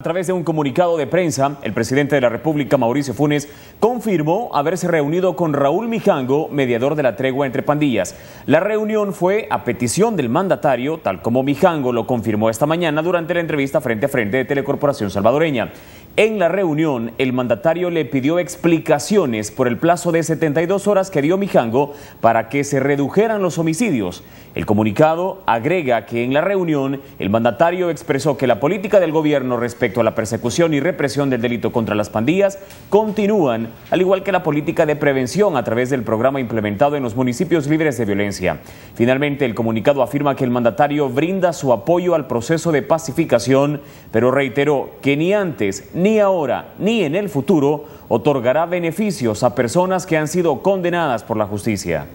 A través de un comunicado de prensa, el presidente de la República, Mauricio Funes, confirmó haberse reunido con Raúl Mijango, mediador de la tregua entre pandillas. La reunión fue a petición del mandatario, tal como Mijango lo confirmó esta mañana durante la entrevista frente a frente de Telecorporación Salvadoreña. En la reunión, el mandatario le pidió explicaciones por el plazo de 72 horas que dio Mijango para que se redujeran los homicidios. El comunicado agrega que en la reunión, el mandatario expresó que la política del gobierno respecto a la persecución y represión del delito contra las pandillas continúan, al igual que la política de prevención a través del programa implementado en los municipios libres de violencia. Finalmente, el comunicado afirma que el mandatario brinda su apoyo al proceso de pacificación, pero reiteró que ni antes ni ni ahora ni en el futuro otorgará beneficios a personas que han sido condenadas por la justicia.